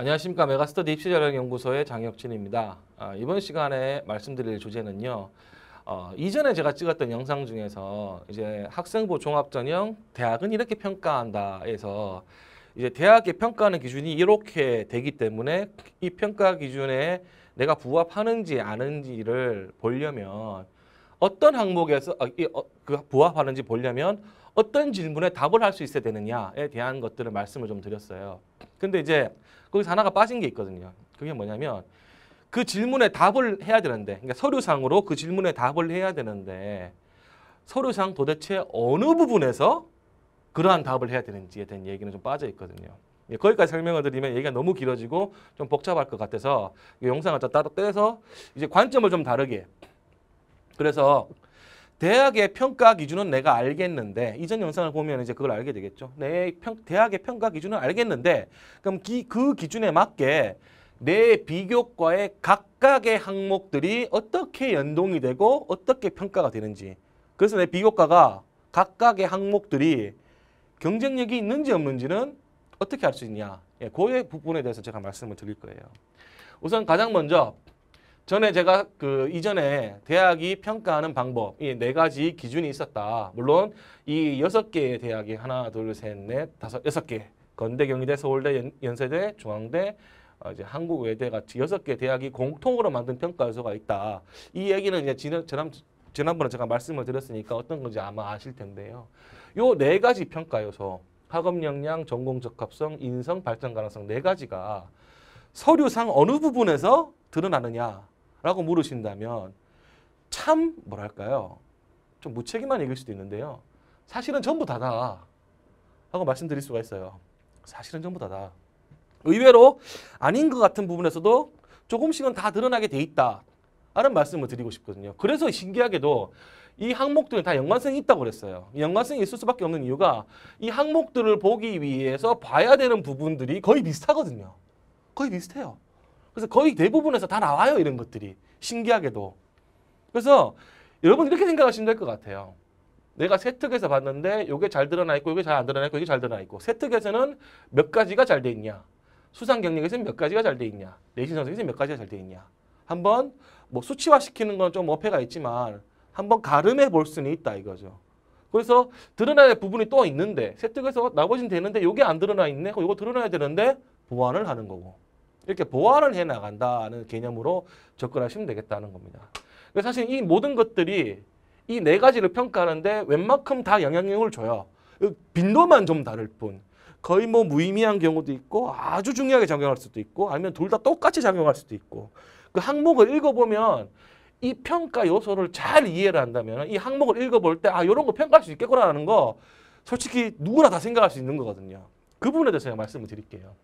안녕하십니까 메가스터디 입시자력연구소의 장혁진입니다. 아, 이번 시간에 말씀드릴 주제는요. 어, 이전에 제가 찍었던 영상 중에서 이제 학생부 종합전형 대학은 이렇게 평가한다에서 이제 대학의 평가하는 기준이 이렇게 되기 때문에 이 평가 기준에 내가 부합하는지 아는지를 보려면 어떤 항목에서 아, 어, 그 부합하는지 보려면 어떤 질문에 답을 할 수 있어야 되느냐에 대한 것들을 말씀을 좀 드렸어요. 근데 이제 거기서 하나가 빠진 게 있거든요. 그게 뭐냐면 그 질문에 답을 해야 되는데 그러니까 서류상으로 그 질문에 답을 해야 되는데 서류상 도대체 어느 부분에서 그러한 답을 해야 되는지에 대한 얘기는 좀 빠져 있거든요. 예, 거기까지 설명을 드리면 얘기가 너무 길어지고 좀 복잡할 것 같아서 영상을 따로 떼서 이제 관점을 좀 다르게 그래서 대학의 평가 기준은 내가 알겠는데 이전 영상을 보면 이제 그걸 알게 되겠죠. 내 평, 대학의 평가 기준은 알겠는데 그럼 기, 그 기준에 맞게 내 비교과의 각각의 항목들이 어떻게 연동이 되고 어떻게 평가가 되는지 그래서 내 비교과가 각각의 항목들이 경쟁력이 있는지 없는지는 어떻게 알 수 있냐 예, 그 부분에 대해서 제가 말씀을 드릴 거예요. 우선 가장 먼저 전에 제가 그 이전에 대학이 평가하는 방법 이 네 가지 기준이 있었다. 물론 이 여섯 개의 대학이 하나, 둘, 셋, 넷, 다섯, 여섯 개 건대, 경희대, 서울대, 연, 세대 중앙대, 어, 이제 한국외대 같이 여섯 개 대학이 공통으로 만든 평가 요소가 있다. 이 얘기는 이제 지난 지난 지난번에 제가 말씀을 드렸으니까 어떤 건지 아마 아실 텐데요. 요 네 가지 평가 요소 학업 역량, 전공 적합성, 인성, 발전 가능성 네 가지가 서류상 어느 부분에서 드러나느냐 라고 물으신다면 참 뭐랄까요? 좀 무책임한 얘기일 수도 있는데요. 사실은 전부 다다 하고 말씀드릴 수가 있어요. 사실은 전부 다다. 의외로 아닌 것 같은 부분에서도 조금씩은 다 드러나게 돼 있다. 라는 말씀을 드리고 싶거든요. 그래서 신기하게도 이 항목들은 다 연관성이 있다고 그랬어요. 연관성이 있을 수밖에 없는 이유가 이 항목들을 보기 위해서 봐야 되는 부분들이 거의 비슷하거든요. 거의 비슷해요. 그래서 거의 대부분에서 다 나와요. 이런 것들이. 신기하게도. 그래서 여러분 이렇게 생각하시면 될 것 같아요. 내가 세특에서 봤는데 요게잘 드러나 있고 요게잘 안 드러나 있고 이게 잘 드러나 있고 세특에서는 몇 가지가 잘 돼 있냐. 수상 경력에서는 몇 가지가 잘 돼 있냐. 내신 성적에서몇 가지가 잘 돼 있냐. 한번 뭐 수치화시키는 건 좀 어폐가 있지만 한번 가름해 볼 수는 있다 이거죠. 그래서 드러나야 될 부분이 또 있는데 세특에서 나머지는 되는데 요게안 드러나 있네. 이거 드러나야 되는데 보완을 하는 거고. 이렇게 보완을 해 나간다는 개념으로 접근하시면 되겠다는 겁니다. 사실 이 모든 것들이 이 네 가지를 평가하는데 웬만큼 다 영향력을 줘요. 그 빈도만 좀 다를 뿐. 거의 뭐 무의미한 경우도 있고 아주 중요하게 작용할 수도 있고 아니면 둘 다 똑같이 작용할 수도 있고 그 항목을 읽어보면 이 평가 요소를 잘 이해를 한다면 이 항목을 읽어볼 때아 이런 거 평가할 수 있겠구나라는 거 솔직히 누구나 다 생각할 수 있는 거거든요. 그 부분에 대해서 제가 말씀을 드릴게요.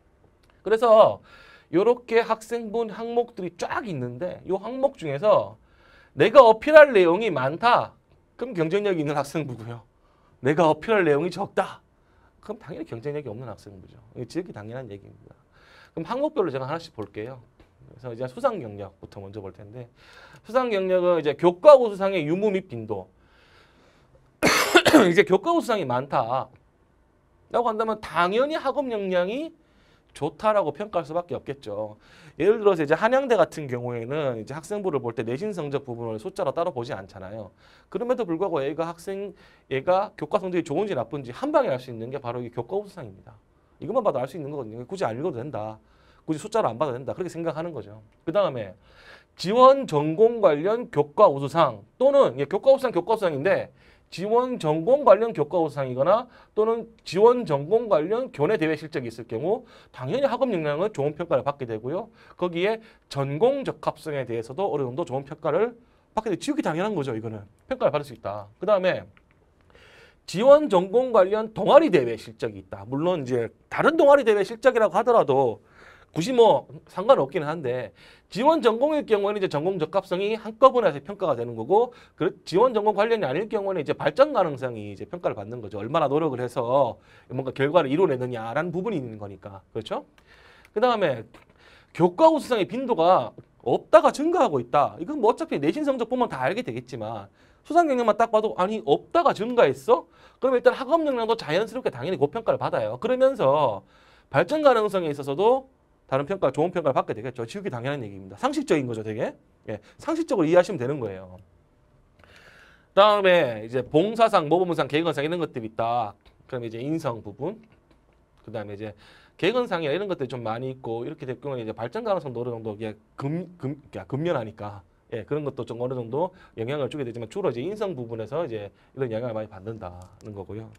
그래서 이렇게 학생분 항목들이 쫙 있는데 이 항목 중에서 내가 어필할 내용이 많다. 그럼 경쟁력이 있는 학생부고요. 내가 어필할 내용이 적다. 그럼 당연히 경쟁력이 없는 학생부죠. 이게 지극히 당연한 얘기입니다. 그럼 항목별로 제가 하나씩 볼게요. 그래서 이제 수상 경력부터 먼저 볼 텐데 수상 경력은 이제 교과고 수상의 유무 및 빈도. 이제 교과고 수상이 많다. 라고 한다면 당연히 학업 역량이 좋다라고 평가할 수밖에 없겠죠. 예를 들어서 이제 한양대 같은 경우에는 이제 학생부를 볼 때 내신 성적 부분을 숫자로 따로 보지 않잖아요. 그럼에도 불구하고 애가 학생 애가 교과 성적이 좋은지 나쁜지 한 방에 알 수 있는 게 바로 이 교과 우수상입니다. 이것만 봐도 알 수 있는 거거든요. 굳이 안 읽어도 된다. 굳이 숫자로 안 봐도 된다. 그렇게 생각하는 거죠. 그 다음에 지원 전공 관련 교과 우수상 또는 예, 교과 우수상 교과 우수상인데 지원 전공 관련 교과우상이거나 또는 지원 전공 관련 교내 대회 실적이 있을 경우 당연히 학업 역량은 좋은 평가를 받게 되고요. 거기에 전공 적합성에 대해서도 어느 정도 좋은 평가를 받게 되죠지극히 당연한 거죠. 이거는 평가를 받을 수 있다. 그 다음에 지원 전공 관련 동아리 대회 실적이 있다. 물론 이제 다른 동아리 대회 실적이라고 하더라도 굳이 뭐 상관없기는 한데 지원 전공일 경우에는 이제 전공 적합성이 한꺼번에 평가가 되는 거고 그 지원 전공 관련이 아닐 경우에는 이제 발전 가능성이 이제 평가를 받는 거죠. 얼마나 노력을 해서 뭔가 결과를 이뤄내느냐라는 부분이 있는 거니까. 그렇죠? 그다음에 교과 우수상의 빈도가 없다가 증가하고 있다. 이건 뭐 어차피 내신 성적 보면 다 알게 되겠지만 수상 경력만 딱 봐도 아니 없다가 증가했어? 그럼 일단 학업 역량도 자연스럽게 당연히 고평가를 받아요. 그러면서 발전 가능성에 있어서도 다른 평가, 좋은 평가를 받게 되겠죠. 지극히 당연한 얘기입니다. 상식적인 거죠, 되게. 예, 상식적으로 이해하시면 되는 거예요. 다음에 이제 봉사상, 모범상, 계획상 이런 것들이 있다. 그럼 이제 인성 부분. 그 다음에 이제 개건상이나 이런 것들이 좀 많이 있고 이렇게 될 경우에 이제 발전 가능성도 어느 정도 이게 금, 금, 그러니까 금면하니까 예, 그런 것도 좀 어느 정도 영향을 주게 되지만 주로 이제 인성 부분에서 이제 이런 영향을 많이 받는다는 거고요.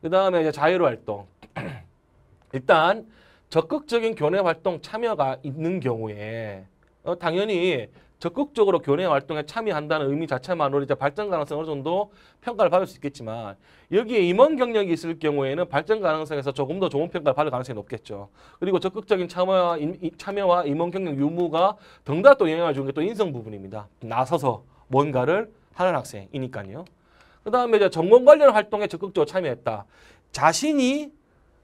그 다음에 이제 자유 활동. 일단 적극적인 교내 활동 참여가 있는 경우에 어, 당연히 적극적으로 교내 활동에 참여한다는 의미 자체만으로 이제 발전 가능성 어느 정도 평가를 받을 수 있겠지만 여기에 임원 경력이 있을 경우에는 발전 가능성에서 조금 더 좋은 평가를 받을 가능성이 높겠죠. 그리고 적극적인 참여와, 임, 참여와 임원 경력 유무가 덩달아 또 영향을 주는 게 또 인성 부분입니다. 나서서 뭔가를 하는 학생이니까요. 그 다음에 이제 전공 관련 활동에 적극적으로 참여했다. 자신이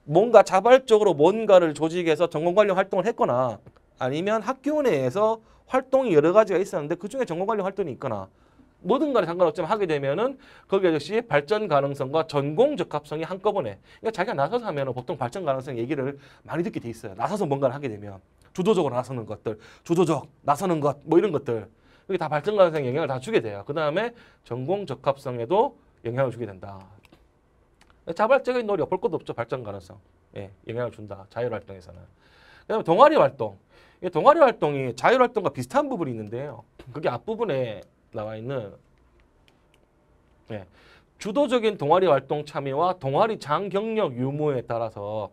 뭔가 자발적으로 뭔가를 조직해서 전공 관련 활동을 했거나 아니면 학교 내에서 활동이 여러 가지가 있었는데 그중에 전공 관련 활동이 있거나 모든 간에 상관없지만 하게 되면은 거기에 역시 발전 가능성과 전공 적합성이 한꺼번에 그러니까 자기가 나서서 하면 은 보통 발전 가능성 얘기를 많이 듣게 돼 있어요. 나서서 뭔가를 하게 되면 주도적으로 나서는 것들, 주도적 나서는 것 뭐 이런 것들 이게 다 발전 가능성 영향을 다 주게 돼요. 그 다음에 전공 적합성에도 영향을 주게 된다. 자발적인 노력 볼 것도 없죠. 발전 가능성. 예, 영향을 준다. 자율활동에서는. 그다음에 동아리 활동. 이 동아리 활동이 자율활동과 비슷한 부분이 있는데요. 그게 앞부분에 나와 있는 예, 주도적인 동아리 활동 참여와 동아리 장 경력 유무에 따라서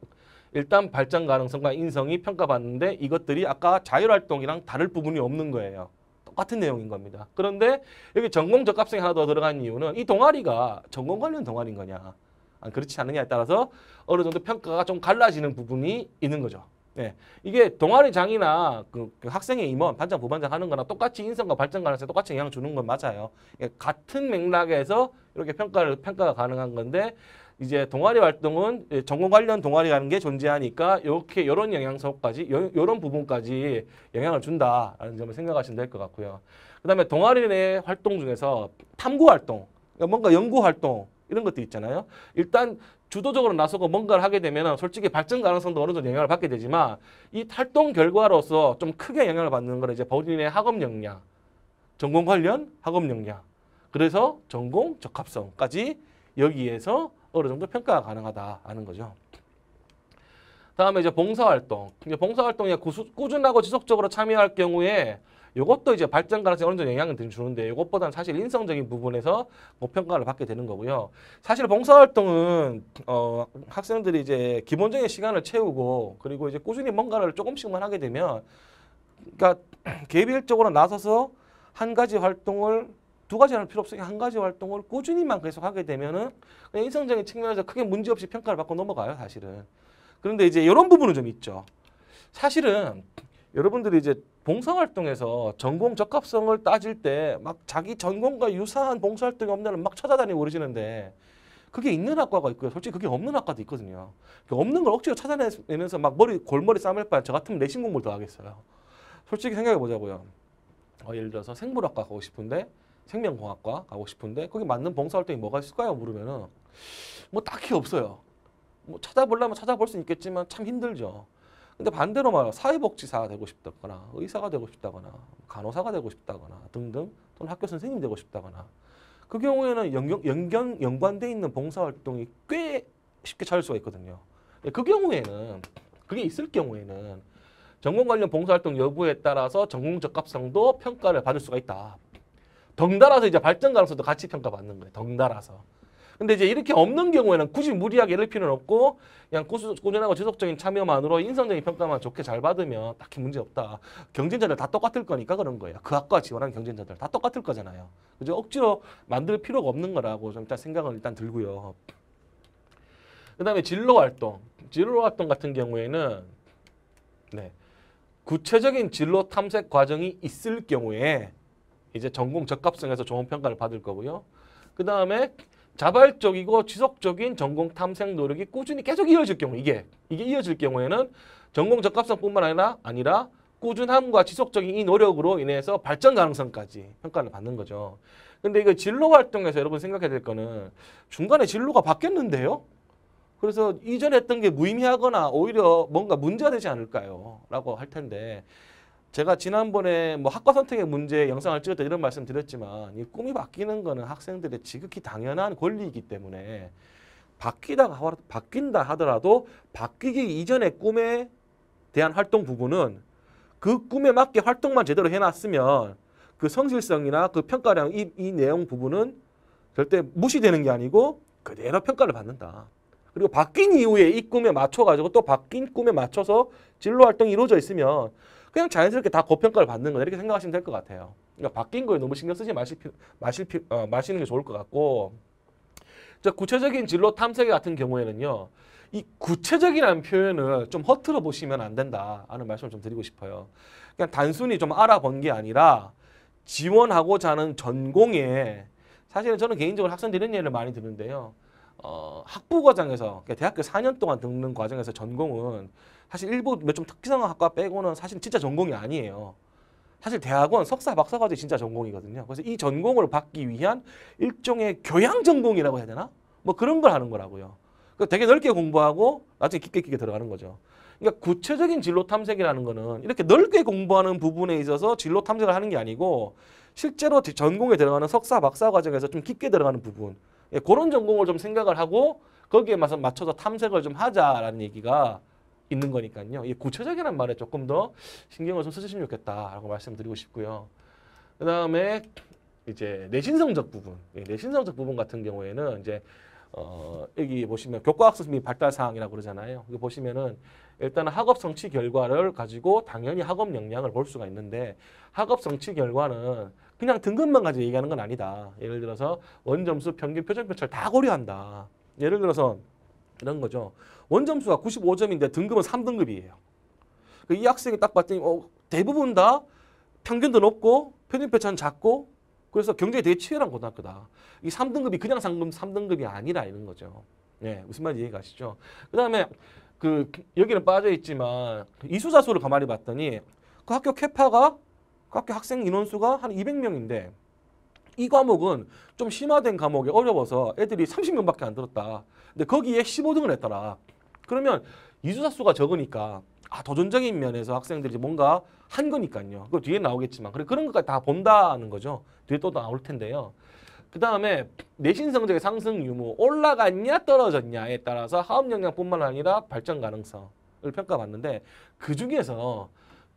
일단 발전 가능성과 인성이 평가받는데 이것들이 아까 자율활동이랑 다를 부분이 없는 거예요. 똑같은 내용인 겁니다. 그런데 여기 전공 적합성이 하나 더 들어간 이유는 이 동아리가 전공 관련 동아리인 거냐. 아, 그렇지 않느냐에 따라서 어느 정도 평가가 좀 갈라지는 부분이 있는 거죠. 네. 이게 동아리 장이나 그, 그 학생의 임원, 반장, 부반장 하는 거나 똑같이 인성과 발전 가능성에 똑같이 영향 주는 건 맞아요. 예, 같은 맥락에서 이렇게 평가를, 평가가 가능한 건데, 이제 동아리 활동은 예, 전공 관련 동아리라는 게 존재하니까 이렇게 이런 영향소까지 이런 부분까지 영향을 준다라는 점을 생각하시면 될 것 같고요. 그다음에 동아리 내 활동 중에서 탐구 활동, 뭔가 연구 활동 이런 것들 있잖아요. 일단 주도적으로 나서고 뭔가를 하게 되면 솔직히 발전 가능성도 어느 정도 영향을 받게 되지만 이 탈동 결과로서 좀 크게 영향을 받는 거는 이제 본인의 학업 역량, 전공 관련 학업 역량, 그래서 전공 적합성까지 여기에서 어느 정도 평가가 가능하다는 거죠. 다음에 이제 봉사활동. 이제 봉사활동에 꾸준하고 지속적으로 참여할 경우에 이것도 이제 발전 가능성에 어느 정도 영향을 주는데 이것보다는 사실 인성적인 부분에서 고평가를 받게 되는 거고요. 사실 봉사활동은 어, 학생들이 이제 기본적인 시간을 채우고 그리고 이제 꾸준히 뭔가를 조금씩만 하게 되면 그러니까 개별적으로 나서서 한 가지 활동을 두 가지 할 필요 없으니까 한 가지 활동을 꾸준히만 계속 하게 되면은 그냥 인성적인 측면에서 크게 문제 없이 평가를 받고 넘어가요, 사실은. 그런데 이제 이런 부분은 좀 있죠. 사실은 여러분들이 이제 봉사활동에서 전공 적합성을 따질 때 막 자기 전공과 유사한 봉사활동이 없냐는 막 찾아다니고 그러시는데 그게 있는 학과가 있고요. 솔직히 그게 없는 학과도 있거든요. 없는 걸 억지로 찾아내면서 막 머리 골머리 싸맬 바에 저 같으면 내신 공부를 더 하겠어요. 솔직히 생각해 보자고요. 어, 예를 들어서 생물학과 가고 싶은데 생명공학과 가고 싶은데 거기 맞는 봉사활동이 뭐가 있을까요? 물으면은 뭐 딱히 없어요. 뭐 찾아보려면 찾아볼 수 있겠지만 참 힘들죠. 근데 반대로 말하 면 사회복지사가 되고 싶다거나 의사가 되고 싶다거나 간호사가 되고 싶다거나 등등 또는 학교 선생님이 되고 싶다거나 그 경우에는 연경, 연경, 연관돼 있는 봉사활동이 꽤 쉽게 찾을 수가 있거든요. 예, 그 경우에는 그게 있을 경우에는 전공 관련 봉사활동 여부에 따라서 전공 적합성도 평가를 받을 수가 있다. 덩달아서 이제 발전 가능성도 같이 평가받는 거예요. 덩달아서. 근데 이제 이렇게 없는 경우에는 굳이 무리하게 이럴 필요는 없고 그냥 꾸수, 꾸준하고 지속적인 참여만으로 인성적인 평가만 좋게 잘 받으면 딱히 문제 없다. 경쟁자들 다 똑같을 거니까 그런 거예요. 그 학과 지원한 경쟁자들 다 똑같을 거잖아요. 그죠? 억지로 만들 필요가 없는 거라고 좀 일단 생각을 일단 들고요. 그 다음에 진로 활동. 진로 활동 같은 경우에는 네. 구체적인 진로 탐색 과정이 있을 경우에 이제 전공 적합성에서 좋은 평가를 받을 거고요. 그 다음에 자발적이고 지속적인 전공 탐색 노력이 꾸준히 계속 이어질 경우 이게 이게 이어질 경우에는 전공 적합성뿐만 아니라 아니라 꾸준함과 지속적인 이 노력으로 인해서 발전 가능성까지 평가를 받는 거죠. 근데 이거 진로 활동에서 여러분 생각해야 될 거는 중간에 진로가 바뀌었는데요. 그래서 이전에 했던 게 무의미하거나 오히려 뭔가 문제가 되지 않을까요? 라고 할 텐데 제가 지난번에 뭐 학과 선택의 문제 영상을 찍었다 이런 말씀 드렸지만 이 꿈이 바뀌는 거는 학생들의 지극히 당연한 권리이기 때문에 바뀌다 가 바뀐다 하더라도 바뀌기 이전의 꿈에 대한 활동 부분은 그 꿈에 맞게 활동만 제대로 해놨으면 그 성실성이나 그 평가량 이, 이 내용 부분은 절대 무시되는 게 아니고 그대로 평가를 받는다. 그리고 바뀐 이후에 이 꿈에 맞춰가지고 또 바뀐 꿈에 맞춰서 진로 활동이 이루어져 있으면 그냥 자연스럽게 다 고평가를 받는 거다 이렇게 생각하시면 될 것 같아요. 그러니까 바뀐 거에 너무 신경 쓰지 마실 마실 어, 마시는 게 좋을 것 같고 자, 구체적인 진로 탐색 같은 경우에는요. 이 구체적이라는 표현을 좀 허투루 보시면 안된다는 말씀을 좀 드리고 싶어요. 그냥 단순히 좀 알아본 게 아니라 지원하고자 하는 전공에 사실은 저는 개인적으로 학생들이 런얘를 많이 듣는데요. 어, 학부 과정에서 그러니까 대학교 4년 동안 듣는 과정에서 전공은 사실 일부 몇 좀특기성 학과 빼고는 사실 진짜 전공이 아니에요. 사실 대학원 석사 박사 과정이 진짜 전공이거든요. 그래서 이 전공을 받기 위한 일종의 교양 전공이라고 해야 되나? 뭐 그런 걸 하는 거라고요. 그 되게 넓게 공부하고 나중에 깊게 깊게 들어가는 거죠. 그러니까 구체적인 진로 탐색이라는 거는 이렇게 넓게 공부하는 부분에 있어서 진로 탐색을 하는 게 아니고 실제로 전공에 들어가는 석사 박사 과정에서 좀 깊게 들어가는 부분 예, 그런 전공을 좀 생각을 하고 거기에 맞춰서 탐색을 좀 하자라는 얘기가 있는 거니까요. 이 구체적이란 말에 조금 더 신경을 좀 쓰시면 좋겠다라고 말씀드리고 싶고요. 그 다음에 이제 내신성적 부분, 예, 내신성적 부분 같은 경우에는 이제 어, 여기 보시면 교과학습 및 발달 사항이라고 그러잖아요. 이거 보시면은 일단 학업 성취 결과를 가지고 당연히 학업 역량을 볼 수가 있는데 학업 성취 결과는 그냥 등급만 가지고 얘기하는 건 아니다. 예를 들어서 원점수, 평균, 표준표 다 고려한다. 예를 들어서 이런 거죠. 원점수가 95점인데 등급은 3등급이에요. 그러니까 이 학생이 딱 봤더니 어, 대부분 다 평균도 높고 표준표 차는 작고 그래서 경쟁이 되게 치열한 고등학교다. 이 3등급이 그냥 상금 3등급이 아니라 이런 거죠. 예, 무슨 말인지 이해 가시죠? 그 다음에 그 여기는 빠져 있지만 이수자수를 가만히 봤더니 그 학교 캐파가 각기 학생 인원수가 한 200명인데 이 과목은 좀 심화된 과목에 어려워서 애들이 30명밖에 안 들었다. 근데 거기에 15등을 했더라. 그러면 이주사 수가 적으니까 아, 도전적인 면에서 학생들이 뭔가 한 거니까요. 그 뒤에 나오겠지만 그래 그런 것까지 다 본다는 거죠. 뒤에 또 나올 텐데요. 그 다음에 내신 성적의 상승 유무 올라갔냐 떨어졌냐에 따라서 하업 역량뿐만 아니라 발전 가능성을 평가받는데 그 중에서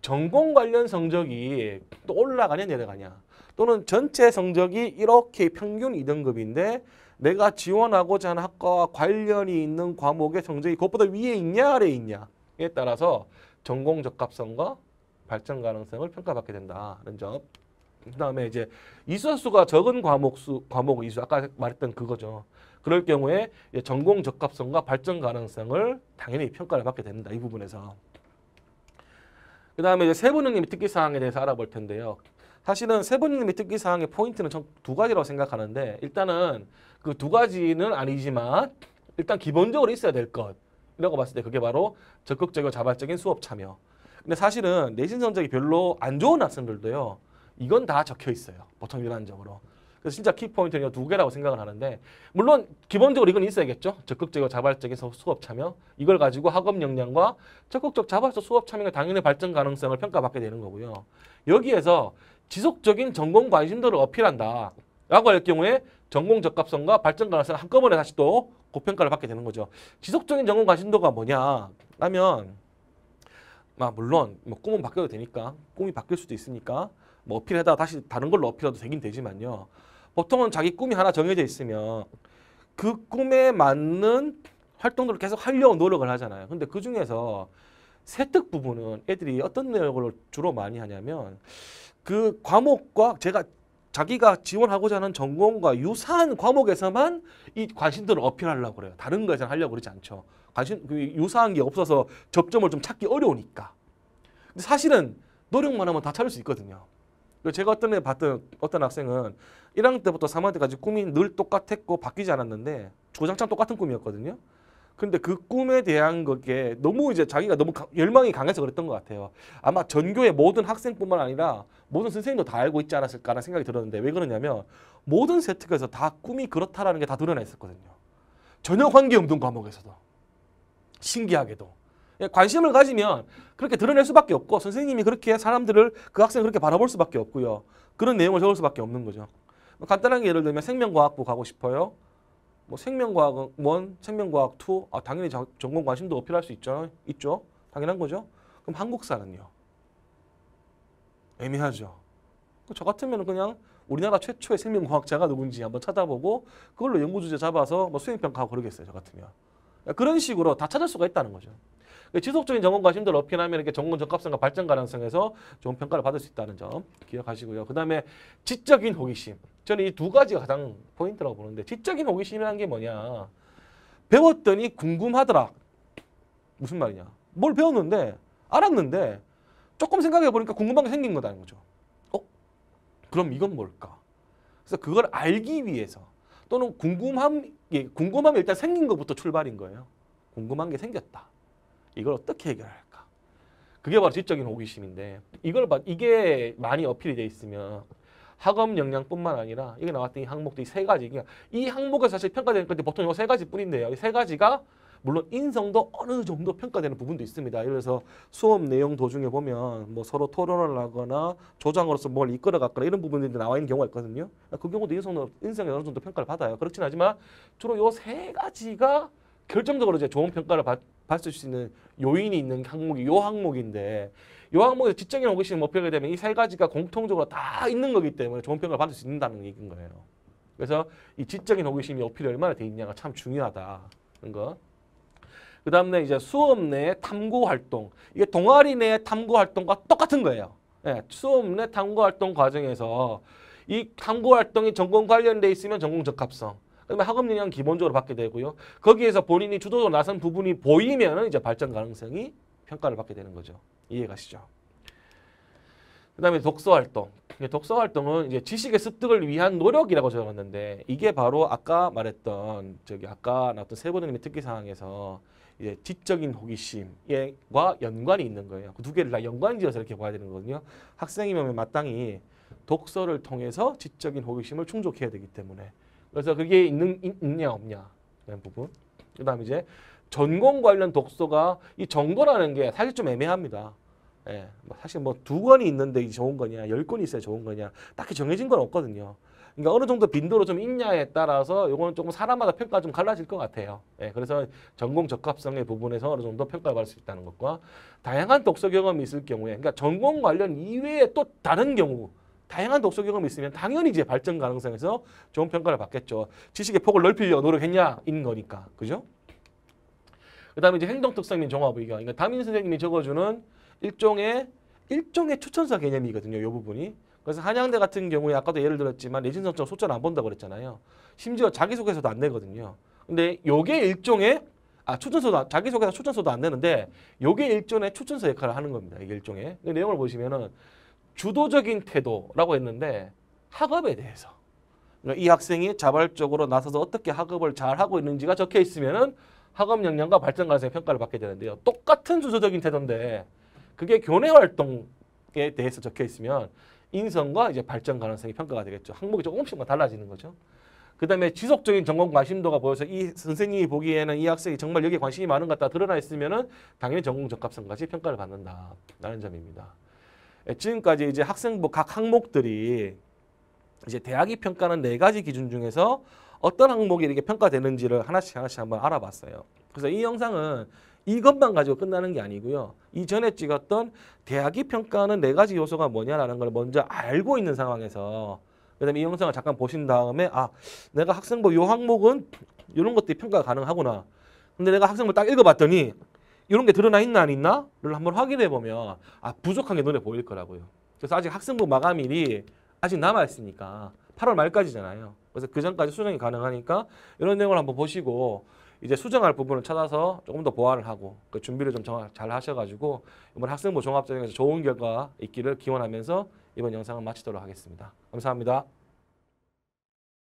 전공 관련 성적이 또 올라가냐 내려가냐 또는 전체 성적이 이렇게 평균 2등급인데 내가 지원하고자 하는 학과와 관련이 있는 과목의 성적이 그것보다 위에 있냐 아래에 있냐에 따라서 전공 적합성과 발전 가능성을 평가받게 된다는 점. 그다음에 이제 이수수가 적은 과목 수 과목 이수 아까 말했던 그거죠. 그럴 경우에 전공 적합성과 발전 가능성을 당연히 평가를 받게 된다. 이 부분에서. 그 다음에 이제 세번님의 특기사항에 대해서 알아볼 텐데요. 사실은 세번님의 특기사항의 포인트는 두 가지라고 생각하는데 일단은 그 두 가지는 아니지만 일단 기본적으로 있어야 될 것이라고 봤을 때 그게 바로 적극적이고 자발적인 수업 참여. 근데 사실은 내신 성적이 별로 안 좋은 학생들도요. 이건 다 적혀 있어요. 보통 일반적으로. 그래서 진짜 키포인트는 두 개라고 생각을 하는데 물론 기본적으로 이건 있어야겠죠. 적극적이고 자발적인 수업 참여 이걸 가지고 학업 역량과 적극적 자발적 수업 참여가 당연히 발전 가능성을 평가받게 되는 거고요. 여기에서 지속적인 전공 관심도를 어필한다. 라고 할 경우에 전공 적합성과 발전 가능성 을 한꺼번에 다시 또 고평가를 받게 되는 거죠. 지속적인 전공 관심도가 뭐냐 라면 아, 물론 뭐 꿈은 바뀌어도 되니까 꿈이 바뀔 수도 있으니까 뭐 어필하다가 다시 다른 걸로 어필해도 되긴 되지만요. 보통은 자기 꿈이 하나 정해져 있으면 그 꿈에 맞는 활동들을 계속 하려고 노력을 하잖아요. 근데 그 중에서 세특 부분은 애들이 어떤 내용을 주로 많이 하냐면 그 과목과 제가 자기가 지원하고자 하는 전공과 유사한 과목에서만 이 관심들을 어필하려고 그래요. 다른 거에서 하려고 그러지 않죠. 관심 그 유사한 게 없어서 접점을 좀 찾기 어려우니까. 근데 사실은 노력만 하면 다 찾을 수 있거든요. 제가 어떤 애 봤던 어떤 학생은 1학년 때부터 3학년 때까지 꿈이 늘 똑같았고 바뀌지 않았는데 조장창 똑같은 꿈이었거든요. 근데 그 꿈에 대한 그게 너무 이제 자기가 너무 가, 열망이 강해서 그랬던 것 같아요. 아마 전교의 모든 학생뿐만 아니라 모든 선생님도 다 알고 있지 않았을까라는 생각이 들었는데 왜 그러냐면 모든 세트에서다 꿈이 그렇다라는 게 다 드러나 있었거든요. 전혀 관계없는 과목에서도. 신기하게도. 예, 관심을 가지면 그렇게 드러낼 수밖에 없고 선생님이 그렇게 사람들을 그 학생을 그렇게 바라볼 수밖에 없고요. 그런 내용을 적을 수밖에 없는 거죠. 뭐 간단하게 예를 들면 생명과학부 가고 싶어요. 뭐 생명과학 원, 생명과학 투, 아, 당연히 자, 전공 관심도 어필할 수 있죠. 있죠. 당연한 거죠. 그럼 한국사는요? 애매하죠. 저 같으면 그냥 우리나라 최초의 생명과학자가 누군지 한번 찾아보고 그걸로 연구 주제 잡아서 뭐 수행평가하고 그러겠어요. 저 같으면. 그러니까 그런 식으로 다 찾을 수가 있다는 거죠. 그 지속적인 정원과 힘들 얻긴 하면 이렇게 정원 적합성과 발전 가능성에서 좋은 평가를 받을 수 있다는 점 기억하시고요. 그 다음에 지적인 호기심. 저는 이 두 가지가 가장 포인트라고 보는데 지적인 호기심이라는 게 뭐냐. 배웠더니 궁금하더라. 무슨 말이냐. 뭘 배웠는데 알았는데 조금 생각해 보니까 궁금한 게 생긴 거다는 거죠. 어? 그럼 이건 뭘까? 그래서 그걸 알기 위해서 또는 궁금함, 예, 궁금함이 일단 생긴 것부터 출발인 거예요. 궁금한 게 생겼다. 이걸 어떻게 해결할까? 그게 바로 지적인 호기심인데 이걸 봐 이게 많이 어필이 돼 있으면 학업 역량뿐만 아니라 이게 나왔던 이 항목들이 세 가지 그러니까 이 항목에서 사실 평가되는 건데 보통 이 세 가지뿐인데요. 이 세 가지가 물론 인성도 어느 정도 평가되는 부분도 있습니다. 예를 들어서 수업 내용 도중에 보면 뭐 서로 토론을 하거나 조장으로서 뭘 이끌어갔거나 이런 부분들이 나와 있는 경우가 있거든요. 그 경우도 인성도 인성이 어느 정도 평가를 받아요. 그렇진 않지만 주로 요 세 가지가 결정적으로 이제 좋은 평가를 받, 받을 수 있는 요인이 있는 항목이 요 항목인데 요 항목에서 지적인 호기심 을목표게 되면 이 세 가지가 공통적으로 다 있는 거기 때문에 좋은 평가를 받을 수 있는다는 얘기인 거예요. 그래서 이 지적인 호기심이 어필이 얼마나 돼 있냐가 참 중요하다. 그 거. 그 다음에 이제 수업 내 탐구 활동. 이게 동아리 내 탐구 활동과 똑같은 거예요. 예, 수업 내 탐구 활동 과정에서 이 탐구 활동이 전공 관련돼 있으면 전공 적합성. 그러면학업 능력 기본적으로 받게 되고요. 거기에서 본인이 주도적으로 나선 부분이 보이면 이제 발전 가능성이 평가를 받게 되는 거죠. 이해가시죠? 그다음에 독서 활동. 독서 활동은 이제 지식의 습득을 위한 노력이라고 적었는데 이게 바로 아까 말했던 저기 아까 나왔던 세번의 특기 사항에서 이제 지적인 호기심과 연관이 있는 거예요. 그 두 개를 다 연관지어서 이렇게 봐야 되는 거거든요. 학생이면 마땅히 독서를 통해서 지적인 호기심을 충족해야 되기 때문에 그래서 그게 있는, 있냐 없냐 이런 부분. 그 다음 에 이제 전공 관련 독서가 이 정도라는 게 사실 좀 애매합니다. 예, 뭐 사실 뭐 두 권이 있는데 좋은 거냐, 열 권이 있어야 좋은 거냐, 딱히 정해진 건 없거든요. 그러니까 어느 정도 빈도로 좀 있냐에 따라서 이거는 조금 사람마다 평가가 좀 갈라질 것 같아요. 예, 그래서 전공 적합성의 부분에서 어느 정도 평가를 받을 수 있다는 것과 다양한 독서 경험이 있을 경우에, 그러니까 전공 관련 이외에 또 다른 경우, 다양한 독서 경험이 있으면 당연히 이제 발전 가능성에서 좋은 평가를 받겠죠. 지식의 폭을 넓히려 고 노력했냐? 있는 거니까. 그죠? 그 다음에 이제 행동 특성인 종합의견. 그러니까 담임 선생님이 적어주는 일종의 일종의 추천서 개념이거든요. 이 부분이. 그래서 한양대 같은 경우에 아까도 예를 들었지만 내진성적소자안 본다고 그랬잖아요. 심지어 자기소개서도 안 내거든요. 근데 요게 일종의 아 추천서도 자기소개서 추천서도 안 내는데 요게 일종의 추천서 역할을 하는 겁니다. 이게 일종의 내용을 보시면은 주도적인 태도라고 했는데 학업에 대해서 그러니까 이 학생이 자발적으로 나서서 어떻게 학업을 잘 하고 있는지가 적혀 있으면은 학업 역량과 발전 가능성의 평가를 받게 되는데요. 똑같은 주도적인 태도인데 그게 교내 활동에 대해서 적혀 있으면 인성과 이제 발전 가능성이 평가가 되겠죠. 항목이 조금씩 달라지는 거죠. 그 다음에 지속적인 전공 관심도가 보여서 이 선생님이 보기에는 이 학생이 정말 여기에 관심이 많은 것 같다 드러나 있으면 은 당연히 전공 적합성까지 평가를 받는다라는 점입니다. 예, 지금까지 이제 학생부 뭐 각 항목들이 이제 대학이 평가하는 네 가지 기준 중에서 어떤 항목이 이렇게 평가되는지를 하나씩 하나씩 한번 알아봤어요. 그래서 이 영상은 이것만 가지고 끝나는 게 아니고요. 이전에 찍었던 대학이 평가하는 네 가지 요소가 뭐냐라는 걸 먼저 알고 있는 상황에서 그다음에 이 영상을 잠깐 보신 다음에 아 내가 학생부 뭐 요 항목은 이런 것들이 평가 가능하구나. 가 근데 내가 학생부 딱 읽어봤더니 이런 게 드러나 있나 안 있나를 한번 확인해 보면 아 부족한 게 눈에 보일 거라고요. 그래서 아직 학생부 마감일이 아직 남아 있으니까 8월 말까지잖아요. 그래서 그 전까지 수정이 가능하니까 이런 내용을 한번 보시고 이제 수정할 부분을 찾아서 조금 더 보완을 하고 그 준비를 좀 잘 하셔가지고 이번 학생부 종합전형에서 좋은 결과 있기를 기원하면서 이번 영상을 마치도록 하겠습니다. 감사합니다.